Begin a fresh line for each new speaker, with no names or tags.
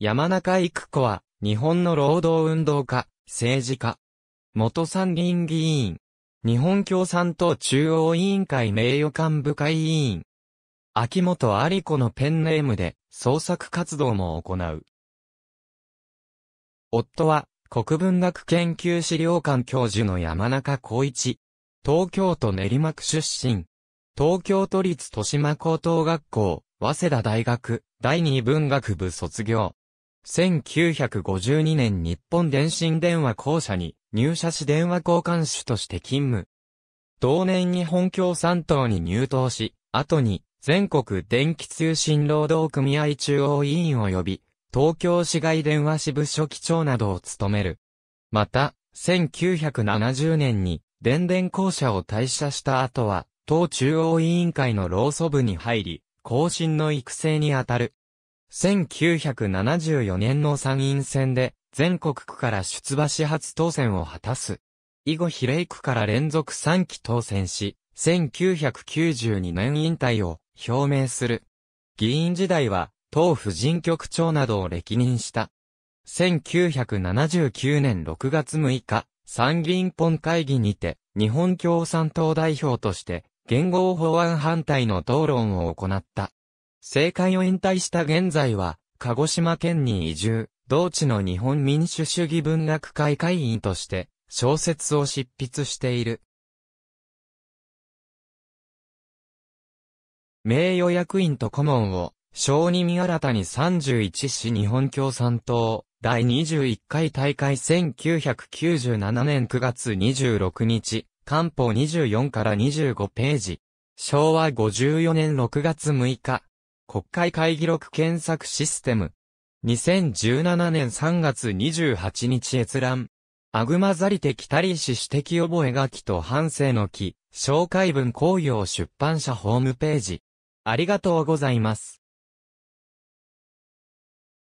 山中育子は、日本の労働運動家、政治家、元参議院議員、日本共産党中央委員会名誉幹部会委員、秋元有子のペンネームで創作活動も行う。夫は国文学研究資料館教授の山中光一。東京都練馬区出身。東京都立豊島高等学校、早稲田大学、第二文学部卒業。1952年日本電信電話公社に入社し電話交換手として勤務。同年に本共産党に入党し、後に全国電気通信労働組合中央委員及び東京市外電話支部書記長などを務める。また、1970年に電電公社を退社した後は、党中央委員会の労組部に入り、後進の育成にあたる1974年の参院選で、全国区から出馬し初当選を果たす。以後比例区から連続3期当選し、1992年引退を表明する。議員時代は、党婦人局長などを歴任した。1979年6月6日、参議院本会議にて、日本共産党代表として、言語法案反対の討論を行った。政界を引退した現在は、鹿児島県に移住、同地の日本民主主義文学会会員として、小説を執筆している。名誉役員と顧問を、小児見新たに31市日本共産党、第21回大会1997年9月26日、官報24から25ページ。昭和54年6月6日、国会会議録検索システム。2017年3月28日閲覧。アグマザリテキタリシ指摘覚書と反省の記、紹介文公用出版社ホームページ。ありがとうございます。